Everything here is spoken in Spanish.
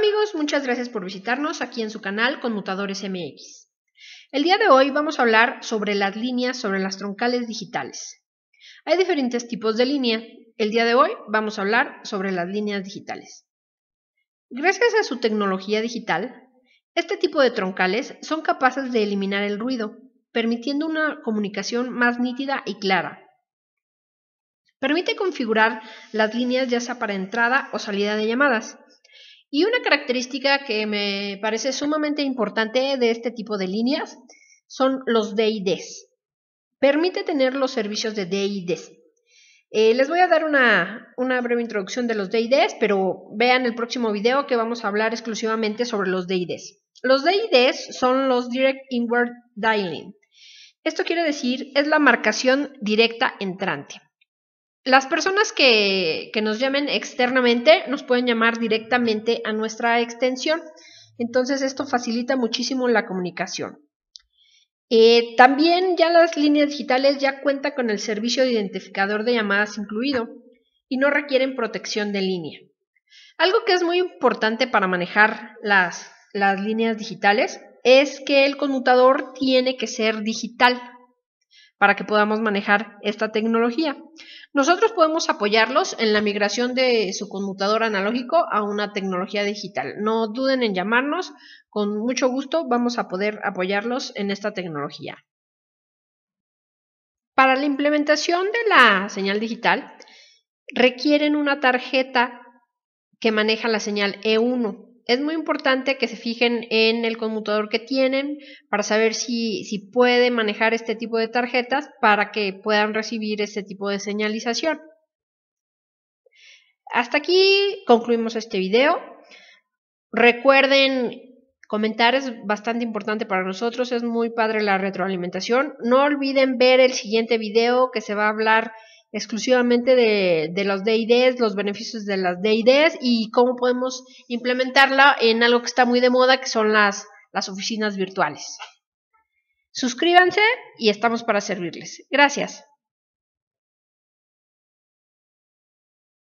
amigos, muchas gracias por visitarnos aquí en su canal Conmutadores MX. El día de hoy vamos a hablar sobre las líneas sobre las troncales digitales. Hay diferentes tipos de línea. El día de hoy vamos a hablar sobre las líneas digitales. Gracias a su tecnología digital, este tipo de troncales son capaces de eliminar el ruido, permitiendo una comunicación más nítida y clara. Permite configurar las líneas ya sea para entrada o salida de llamadas, y una característica que me parece sumamente importante de este tipo de líneas son los DIDs. Permite tener los servicios de DIDs. Eh, les voy a dar una, una, breve introducción de los DIDs, pero vean el próximo video que vamos a hablar exclusivamente sobre los DIDs. Los DIDs son los Direct Inward Dialing. Esto quiere decir, es la marcación directa entrante. Las personas que, nos llamen externamente nos pueden llamar directamente a nuestra extensión. Entonces esto facilita muchísimo la comunicación. Eh, también ya las líneas digitales ya cuentan con el servicio de identificador de llamadas incluido y no requieren protección de línea. Algo que es muy importante para manejar las, las líneas digitales es que el conmutador tiene que ser digital para que podamos manejar esta tecnología. Nosotros podemos apoyarlos en la migración de su conmutador analógico a una tecnología digital. No duden en llamarnos, con mucho gusto vamos a poder apoyarlos en esta tecnología. Para la implementación de la señal digital, requieren una tarjeta que maneja la señal E1 es muy importante que se fijen en el conmutador que tienen para saber si, si puede manejar este tipo de tarjetas para que puedan recibir este tipo de señalización. Hasta aquí concluimos este video. Recuerden comentar es bastante importante para nosotros, es muy padre la retroalimentación. No olviden ver el siguiente video que se va a hablar exclusivamente de, de los DIDs, los beneficios de las DIDs y cómo podemos implementarla en algo que está muy de moda, que son las, las oficinas virtuales. Suscríbanse y estamos para servirles. Gracias.